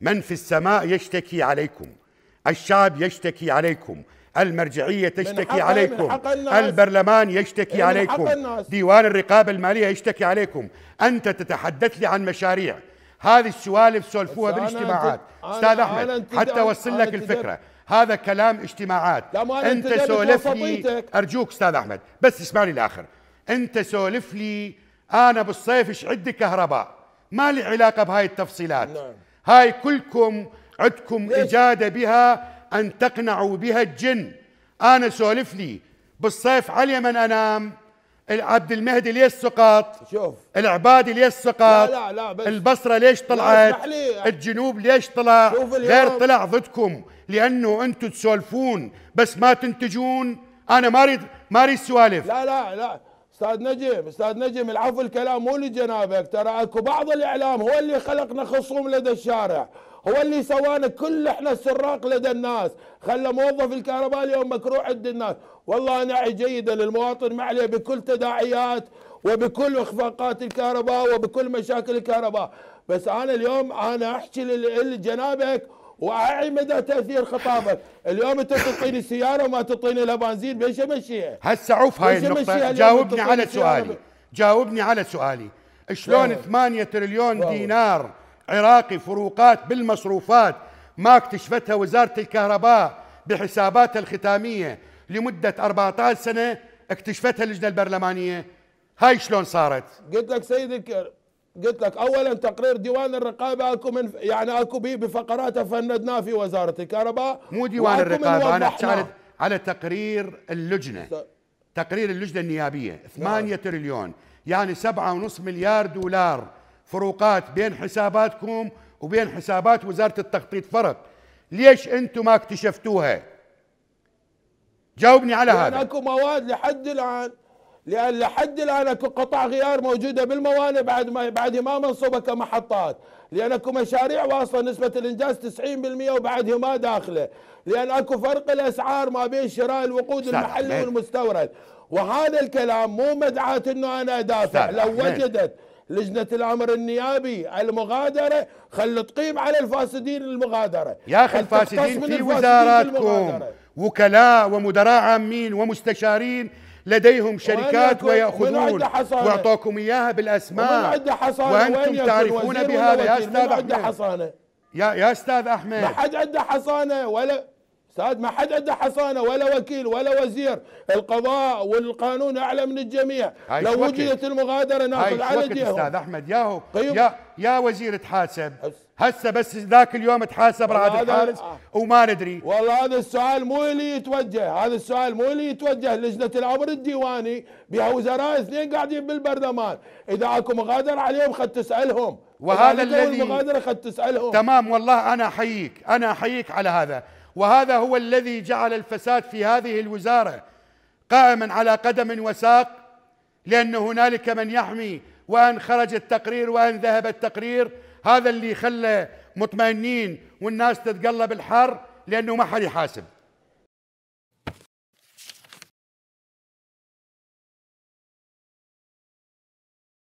من في السماء يشتكي عليكم الشعب يشتكي عليكم المرجعية تشتكي عليكم البرلمان يشتكي عليكم ديوان الرقابة المالية يشتكي عليكم أنت تتحدث لي عن مشاريع هذه السوالف سولفوها بالاجتماعات استاذ احمد حتى اوصل لك الفكره هذا كلام اجتماعات انت سولف لي ارجوك استاذ احمد بس اسمعني الاخر انت سولف لي انا بالصيف ايش عندي كهرباء ما لي علاقه بهاي التفصيلات نعم. هاي كلكم عندكم إيه. إجادة بها أن تقنعوا بها الجن أنا سولف لي بالصيف على من أنام عبد المهدي ليش سقط؟ شوف العبادي ليش سقط؟ لا لا لا بس البصره ليش طلعت؟ لي. الجنوب ليش طلع؟ غير طلع ضدكم لانه انتم تسولفون بس ما تنتجون انا ما اريد ما اريد سوالف لا لا لا استاذ نجم استاذ نجم العفو الكلام مو لجنابك ترى اكو بعض الاعلام هو اللي خلقنا خصوم لدى الشارع هو اللي سوانا كل احنا السراق لدى الناس خلى موظف الكهرباء اليوم مكروه عند الناس والله انا جيده للمواطن ما عليه بكل تداعيات وبكل اخفاقات الكهرباء وبكل مشاكل الكهرباء بس انا اليوم انا احكي لجنابك واعمده تاثير خطابك اليوم انت تعطيني سياره وما تعطيني لها بنزين ليش امشيها هسه عوف هاي النقطه جاوبني على سؤالي جاوبني على سؤالي شلون 8 تريليون دينار عراقي فروقات بالمصروفات ما اكتشفتها وزاره الكهرباء بحساباتها الختاميه لمده 14 سنه اكتشفتها اللجنه البرلمانيه هاي شلون صارت؟ قلت لك سيدي قلت لك اولا تقرير ديوان الرقابه اكو من يعني اكو به بفقرات فندناه في وزاره الكهرباء مو ديوان الرقابه انا احكي على تقرير اللجنه س... تقرير اللجنه النيابيه 8 نعم. تريليون يعني 7.5 مليار دولار فروقات بين حساباتكم وبين حسابات وزاره التخطيط فرق ليش انتم ما اكتشفتوها جاوبني على يعني هذا اكو مواد لحد الان لان لحد الان اكو قطع غيار موجوده بالموانئ بعد ما بعد ما منصوبه كمحطات لان اكو مشاريع واصله نسبه الانجاز 90% وبعدها ما داخله لان اكو فرق الاسعار ما بين شراء الوقود المحلي والمستورد وهذا الكلام مو مدعاه انه انا ادافع لو وجدت لجنة الأمر النيابي المغادرة خل تقيم على الفاسدين المغادرة يا أخي الفاسدين في وزاراتكم وكلاء ومدراء عامين ومستشارين لديهم شركات ويأخذون وأعطوكم إياها بالأسماء وأنتم تعرفون بهذا يا أستاذ أحمد يا يا أستاذ أحمد ما حد عنده حصانة ولا أستاذ ما حد عنده حصانة ولا وكيل ولا وزير القضاء والقانون أعلى من الجميع لو وجدت المغادرة ناخذ على جهة أستاذ أحمد ياهو قيم. طيب. يا, يا وزير تحاسب هسه بس ذاك اليوم تحاسب رعد الحارس آه. وما ندري والله هذا السؤال مو اللي يتوجه هذا السؤال مو اللي يتوجه لجنة الامر الديواني بها وزراء اثنين قاعدين بالبرلمان إذا اكو مغادرة عليهم خد تسألهم وهذا الذي المغادرة خد تسألهم تمام والله أنا أحييك أنا أحييك على هذا وهذا هو الذي جعل الفساد في هذه الوزاره قائما على قدم وساق لان هنالك من يحمي وان خرج التقرير وان ذهب التقرير هذا اللي خلى مطمئنين والناس تتقلب الحر لانه ما حد يحاسب